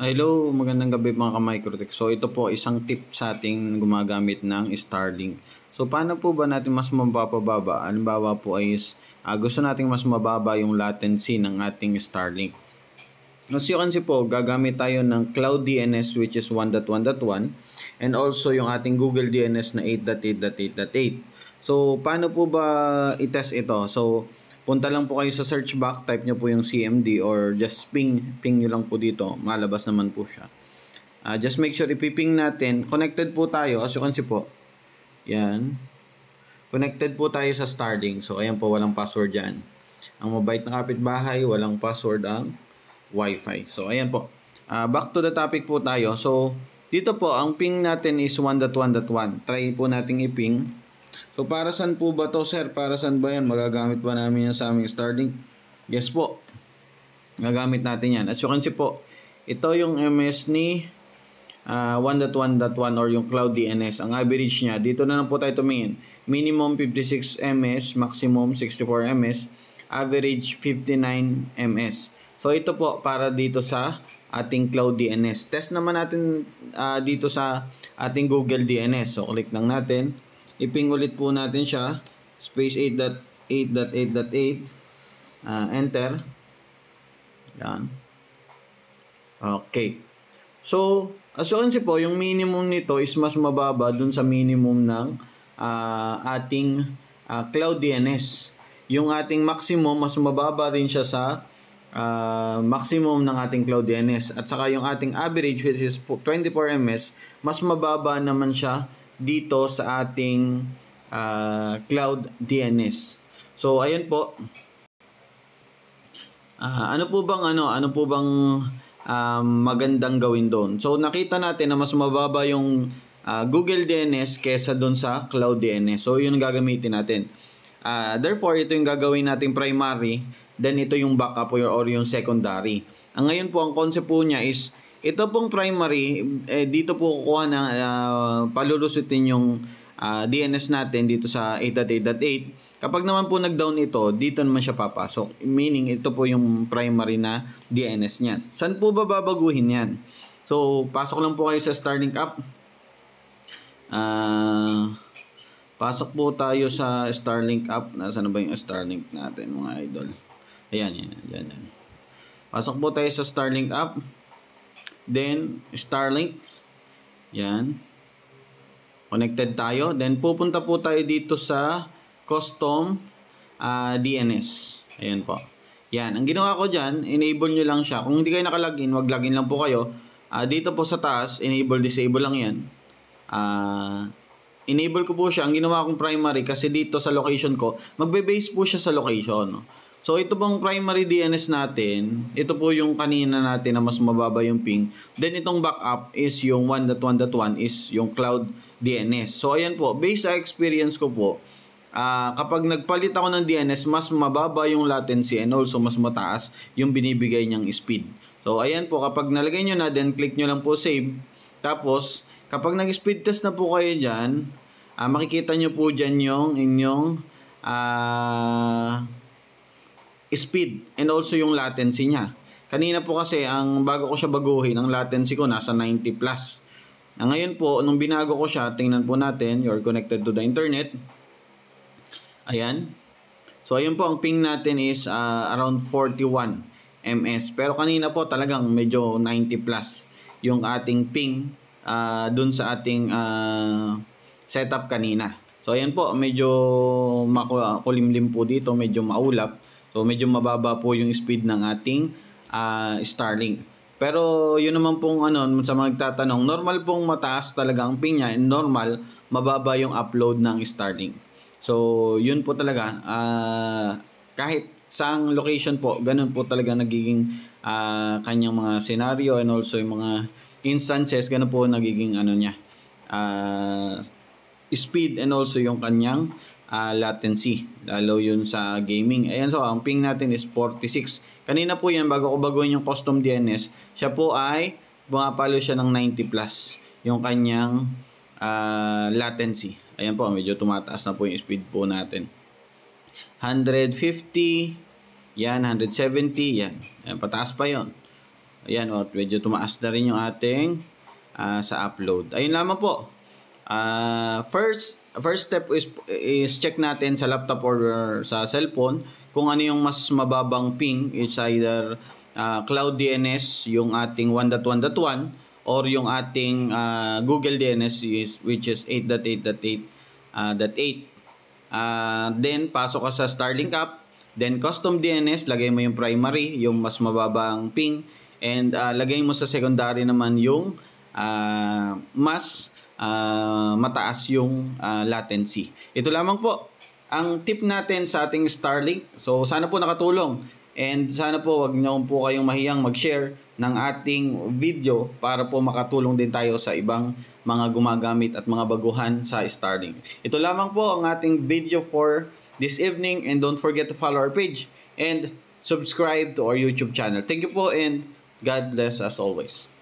Hello, magandang gabi mga ka-microtech. So ito po isang tip sa ating gumagamit ng Starlink. So paano po ba natin mas mapapababa? Halimbawa po ay uh, gusto nating mas mababa yung latency ng ating Starlink. As you can see po, gagamit tayo ng Cloud DNS which is 1.1.1 and also yung ating Google DNS na 8.8.8.8. So paano po ba itest ito? So Punta lang po kayo sa search box, type nyo po yung CMD or just ping, ping nyo lang po dito, malabas naman po siya. Uh, just make sure ipiping natin, connected po tayo, as you can see po, yan. Connected po tayo sa Starlink, so ayan po, walang password yan. Ang mabait na kapitbahay, walang password ang Wi-Fi. So ayan po, uh, back to the topic po tayo. So dito po, ang ping natin is 1.1.1. Try po natin iping So para saan po ba to sir? Para saan ba yan? Magagamit ba namin yan sa aming starting? Yes po. Magagamit natin yan. As you can see po, ito yung MS ni uh, ah, 1.1.1 or yung Cloud DNS. Ang average niya, dito na lang po tayo tumingin. Minimum 56 MS, maximum 64 MS, average 59 MS. So ito po para dito sa ating Cloud DNS. Test naman natin uh, dito sa ating Google DNS. So click lang natin iping ulit po natin siya space 8.8.8.8 uh, ah, enter yan okay so as you can see po yung minimum nito is mas mababa dun sa minimum ng uh, ating uh, cloud DNS yung ating maximum mas mababa rin siya sa uh, maximum ng ating cloud DNS at saka yung ating average which is 24 ms mas mababa naman siya dito sa ating uh, cloud DNS. So ayun po. Uh, ano po bang ano, ano po bang um, magandang gawin doon? So nakita natin na mas mababa yung uh, Google DNS kaysa doon sa Cloud DNS. So yun gagamitin natin. Uh, therefore, ito yung gagawin nating primary, then ito yung backup or yung secondary. Ang ngayon po, ang concept po niya is ito pong primary, eh, dito po kukuha ng uh, ah, palulusutin yung uh, ah, DNS natin dito sa 8.8.8. Kapag naman po nag-down ito, dito naman siya papasok. Meaning, ito po yung primary na DNS niya. San po ba babaguhin yan? So, pasok lang po kayo sa Starlink app. Uh, pasok po tayo sa Starlink app. Nasaan na ba yung Starlink natin mga idol? Ayan, yan, yan, yan. Pasok po tayo sa Starlink app. Then, Starlink. Yan. Connected tayo. Then, pupunta po tayo dito sa custom uh, ah, DNS. Ayan po. Yan. Ang ginawa ko dyan, enable nyo lang siya. Kung hindi kayo nakalagin, wag login lang po kayo. Uh, dito po sa taas, enable, disable lang yan. Uh, enable ko po siya. Ang ginawa kong primary kasi dito sa location ko, magbe-base po siya sa location. No? So ito pong primary DNS natin, ito po yung kanina natin na mas mababa yung ping. Then itong backup is yung 1.1.1 is yung cloud DNS. So ayan po, based sa experience ko po, uh, kapag nagpalit ako ng DNS, mas mababa yung latency and also mas mataas yung binibigay niyang speed. So ayan po, kapag nalagay nyo na, then click nyo lang po save. Tapos, kapag nag-speed test na po kayo dyan, uh, makikita nyo po dyan yung inyong... Uh, speed and also yung latency niya. Kanina po kasi ang bago ko siya baguhin, ang latency ko nasa 90 plus. Ah, ngayon po, nung binago ko siya, tingnan po natin, you're connected to the internet. Ayan. So, ayun po, ang ping natin is uh, around 41 ms. Pero kanina po talagang medyo 90 plus yung ating ping uh, dun sa ating uh, setup kanina. So, ayan po, medyo makulimlim po dito, medyo maulap. So medyo mababa po yung speed ng ating uh, Starlink. Pero yun naman pong ano, sa mga nagtatanong, normal pong mataas talaga ang ping niya and normal, mababa yung upload ng Starlink. So yun po talaga, uh, kahit saang location po, ganun po talaga nagiging uh, kanyang mga scenario and also yung mga instances, ganun po nagiging ano niya, uh, speed and also yung kanyang uh, latency lalo yun sa gaming ayan so ang ping natin is 46 kanina po yan bago ko baguhin yung custom DNS siya po ay bumapalo siya ng 90 plus yung kanyang uh, latency ayan po medyo tumataas na po yung speed po natin 150 yan 170 yan ayan, pataas pa yon ayan o oh, medyo tumaas na rin yung ating uh, sa upload ayun lamang po uh, first first step is, is check natin sa laptop or sa cellphone kung ano yung mas mababang ping. It's either uh, Cloud DNS, yung ating 1.1.1 or yung ating uh, Google DNS is, which is 8.8.8.8. Uh, uh, then, pasok ka sa Starlink app. Then, custom DNS, lagay mo yung primary, yung mas mababang ping. And, uh, lagay mo sa secondary naman yung uh, mas uh, mataas yung uh, latency. Ito lamang po ang tip natin sa ating Starlink. So sana po nakatulong and sana po wag niyo po kayong mahiyang mag-share ng ating video para po makatulong din tayo sa ibang mga gumagamit at mga baguhan sa Starlink. Ito lamang po ang ating video for this evening and don't forget to follow our page and subscribe to our YouTube channel. Thank you po and God bless us always.